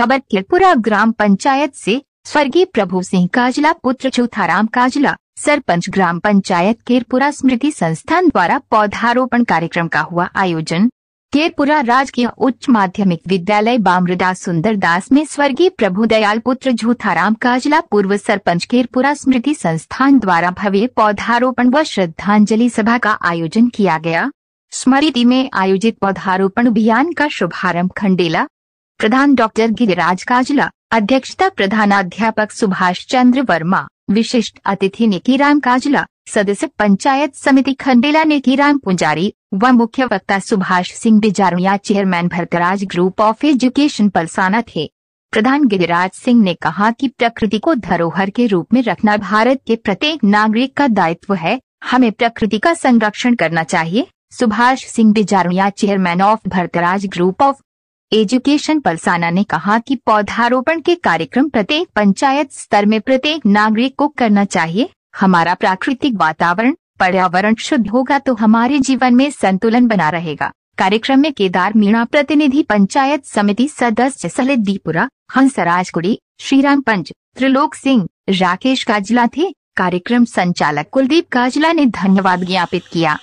खबर त्रिपुरा ग्राम पंचायत से स्वर्गीय प्रभु सिंह काजला पुत्र चौथाराम काजला सरपंच ग्राम पंचायत केरपुरा स्मृति संस्थान द्वारा पौधारोपण कार्यक्रम का हुआ आयोजन केरपुरा राजकीय उच्च माध्यमिक विद्यालय बामरदास सुंदर दास में स्वर्गीय प्रभु दयाल पुत्र झूथाराम काजला पूर्व सरपंच केरपुरा स्मृति संस्थान द्वारा भव्य पौधारोपण व श्रद्धांजलि सभा का आयोजन किया गया स्मृति में आयोजित पौधारोपण अभियान का शुभारंभ खंडेला प्रधान डॉक्टर गिरिराज काजला अध्यक्षता प्रधानाध्यापक सुभाष चंद्र वर्मा विशिष्ट अतिथि निकीराम काजला सदस्य पंचायत समिति खंडेला निकीराम पुजारी व मुख्य वक्ता Subhash Singh Bijaruya chairman Bharatraj group of education Palsana थे प्रधान गिरिराज सिंह ने कहा कि प्रकृति को धरोहर के रूप में रखना भारत के प्रत्येक नागरिक का दायित्व है हमें प्रकृति का संरक्षण करना चाहिए Subhash Singh Bijaruya chairman of Bharatraj group of education Palsana ने कहा कि पौधारोपण के कार्यक्रम प्रत्येक पंचायत स्तर में प्रत्येक नागरिक को करना चाहिए हमारा प्राकृतिक वातावरण पर्यावरण शुद्ध होगा तो हमारे जीवन में संतुलन बना रहेगा कार्यक्रम में केदार मीणा प्रतिनिधि पंचायत समिति सदस्य दीपुरा हंसराज कुड़ी श्रीराम पंच त्रिलोक सिंह राकेश काजला थे कार्यक्रम संचालक कुलदीप काजला ने धन्यवाद ज्ञापित किया